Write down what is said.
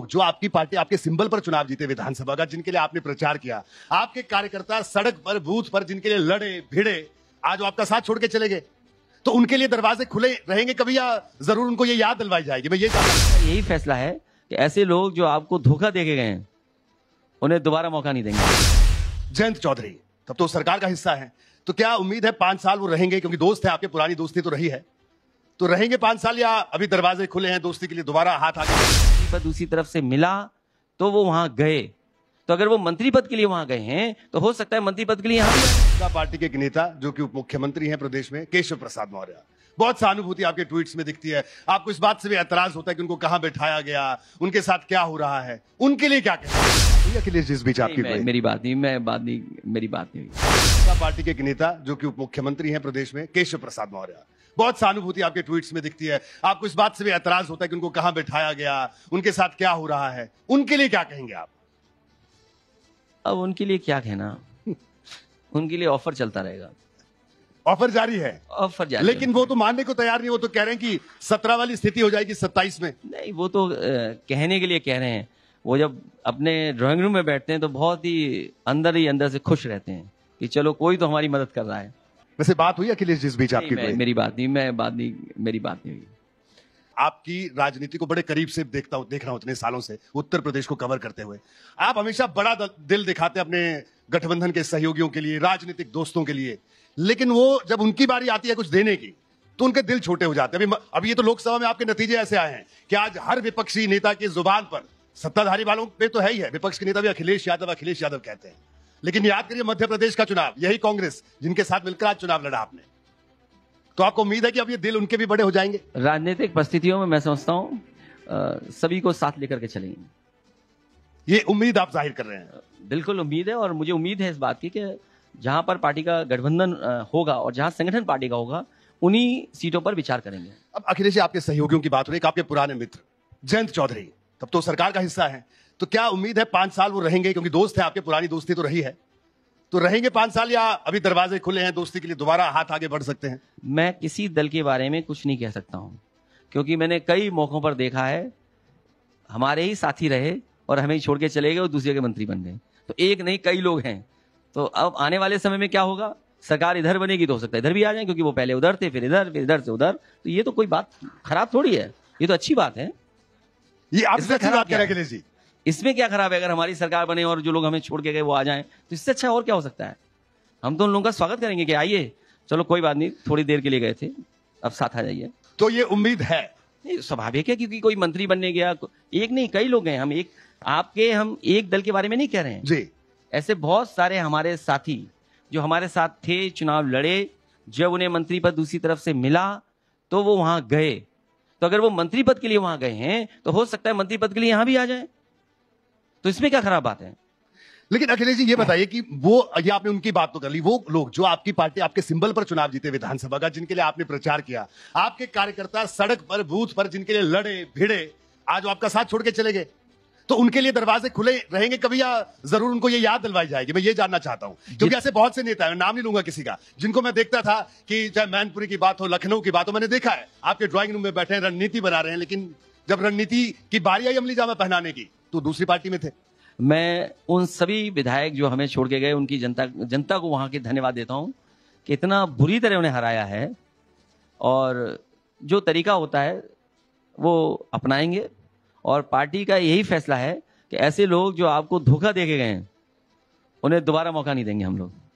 जो आपकी पार्टी आपके सिंबल पर चुनाव जीते विधानसभा का जिनके लिए आपने प्रचार किया आपके कार्यकर्ता सड़क पर बूथ पर जिनके लिए लड़े भिड़े आज वो आपका साथ छोड़ के चले गए तो उनके लिए दरवाजे खुले रहेंगे कभी या जरूर उनको ये याद दिलवाई जाएगी मैं ये यही फैसला है कि ऐसे लोग जो आपको धोखा दे गए हैं उन्हें दोबारा मौका नहीं देंगे जयंत चौधरी तब तो सरकार का हिस्सा है तो क्या उम्मीद है पांच साल वो रहेंगे क्योंकि दोस्त है आपके पुरानी दोस्ती तो रही है तो रहेंगे पांच साल या अभी दरवाजे खुले हैं दोस्ती के लिए दोबारा हाथ आगे पद उसी तरफ से मिला तो वो वहां गए तो अगर वो मंत्री पद के लिए वहां गए हैं तो हो सकता है मंत्री पद के लिए जनता पार्टी के एक नेता जो कि उप मुख्यमंत्री हैं प्रदेश में केशव प्रसाद मौर्य बहुत सहानुभूति आपके ट्वीट्स में दिखती है आपको इस बात से भी ऐतराज होता है कि उनको कहां बैठाया गया उनके साथ क्या हो रहा है उनके लिए क्या हैं अखिलेश जिस बीच आपकी मेरी बात नहीं मैं बात नहीं मेरी बात नहीं हुई पार्टी के एक नेता जो कि उप मुख्यमंत्री हैं प्रदेश में केशव प्रसाद मौर्य बहुत सहानुभूति आपके ट्वीट्स में दिखती है आपको इस बात से भी एतराज होता है कि उनको कहां बैठाया गया उनके साथ क्या हो रहा है उनके लिए क्या कहेंगे आप अब उनके लिए क्या कहना उनके लिए ऑफर चलता रहेगा ऑफर जारी है ऑफर जारी लेकिन वो तो मानने को तैयार नहीं वो तो कह रहे हैं कि सत्रह वाली स्थिति हो जाएगी सत्ताईस में नहीं वो तो कहने के लिए कह रहे हैं वो जब अपने ड्राइंग रूम में बैठते हैं तो बहुत ही अंदर ही अंदर से खुश रहते हैं कि चलो कोई तो हमारी मदद कर रहा है वैसे बात हुई अखिलेश जिस बीच आपकी मैं, मेरी बात नहीं मैं बात नहीं मेरी बात नहीं हुई आपकी राजनीति को बड़े करीब से देखता हूं देख रहा हूँ इतने सालों से उत्तर प्रदेश को कवर करते हुए आप हमेशा बड़ा दिल दिखाते अपने गठबंधन के सहयोगियों के लिए राजनीतिक दोस्तों के लिए लेकिन वो जब उनकी बारी आती है कुछ देने की तो उनके दिल छोटे हो जाते हैं अभी अभी ये तो लोकसभा में आपके नतीजे ऐसे आए हैं कि आज हर विपक्षी नेता की जुबान पर सत्ताधारी वालों पे तो है ही है विपक्ष के नेता भी अखिलेश यादव अखिलेश यादव कहते हैं लेकिन याद करिए मध्य प्रदेश का चुनाव यही कांग्रेस जिनके साथ मिलकर आज चुनाव लड़ा आपने तो आपको उम्मीद है कि अब ये दिल उनके भी बड़े हो जाएंगे राजनीतिक परिस्थितियों में मैं समझता हूँ सभी को साथ लेकर के चलेंगे ये उम्मीद आप जाहिर कर रहे हैं बिल्कुल उम्मीद है और मुझे उम्मीद है इस बात की कि जहां पर पार्टी का गठबंधन होगा और जहां संगठन पार्टी का होगा उन्हीं सीटों पर विचार करेंगे अब अखिलेश आपके सहयोगियों की बात हो रही है आपके पुराने मित्र जयंत चौधरी तब तो सरकार का हिस्सा है तो क्या उम्मीद है पांच साल वो रहेंगे क्योंकि दोस्त है आपके पुरानी दोस्ती तो रही है तो रहेंगे पांच साल या अभी दरवाजे खुले हैं दोस्ती के लिए दोबारा हाथ आगे बढ़ सकते हैं मैं किसी दल के बारे में कुछ नहीं कह सकता हूँ क्योंकि मैंने कई मौकों पर देखा है हमारे ही साथी रहे और हमें छोड़ के चले गए और दूसरे के मंत्री बन गए तो एक नहीं कई लोग हैं तो अब आने वाले समय में क्या होगा सरकार इधर बनेगी तो हो सकता है इधर भी आ जाए क्योंकि वो पहले उधर थे फिर इधर फिर इधर से उधर तो ये तो कोई बात खराब थोड़ी है ये तो अच्छी बात है ये आप सच्ची बात करें जी इसमें क्या खराब है अगर हमारी सरकार बने और जो लोग हमें छोड़ के गए वो आ जाए तो इससे अच्छा और क्या हो सकता है हम तो उन लोगों का स्वागत करेंगे कि आइए चलो कोई बात नहीं थोड़ी देर के लिए गए थे अब साथ आ जाइए तो ये उम्मीद है स्वाभाविक है क्योंकि कोई मंत्री बनने गया एक नहीं कई लोग हैं हम एक आपके हम एक दल के बारे में नहीं कह रहे हैं जी ऐसे बहुत सारे हमारे साथी जो हमारे साथ थे चुनाव लड़े जब उन्हें मंत्री पद दूसरी तरफ से मिला तो वो वहां गए तो अगर वो मंत्री पद के लिए वहां गए हैं तो हो सकता है मंत्री पद के लिए यहां भी आ जाए तो इसमें क्या खराब बात है लेकिन अखिलेश जी ये बताइए कि वो ये आपने उनकी बात तो कर ली वो लोग जो आपकी पार्टी आपके सिंबल पर चुनाव जीते विधानसभा का जिनके लिए आपने प्रचार किया आपके कार्यकर्ता सड़क पर बूथ पर जिनके लिए लड़े भिड़े आज वो आपका साथ छोड़ के चले गए तो उनके लिए दरवाजे खुले रहेंगे कभी या जरूर उनको ये याद दिलवाई जाएगी मैं ये जानना चाहता हूँ क्योंकि ऐसे बहुत से नेता है नाम नहीं लूंगा किसी का जिनको मैं देखता था कि चाहे मैनपुरी की बात हो लखनऊ की बात हो मैंने देखा है आपके ड्रॉइंग रूम में बैठे हैं रणनीति बना रहे हैं लेकिन जब रणनीति की बारी आई अमली जामा पहनाने की तो दूसरी पार्टी में थे मैं उन सभी विधायक जो हमें छोड़ के गए उनकी जनता जनता को वहां के धन्यवाद देता हूं कि इतना बुरी तरह उन्हें हराया है और जो तरीका होता है वो अपनाएंगे और पार्टी का यही फैसला है कि ऐसे लोग जो आपको धोखा दे गए हैं उन्हें दोबारा मौका नहीं देंगे हम लोग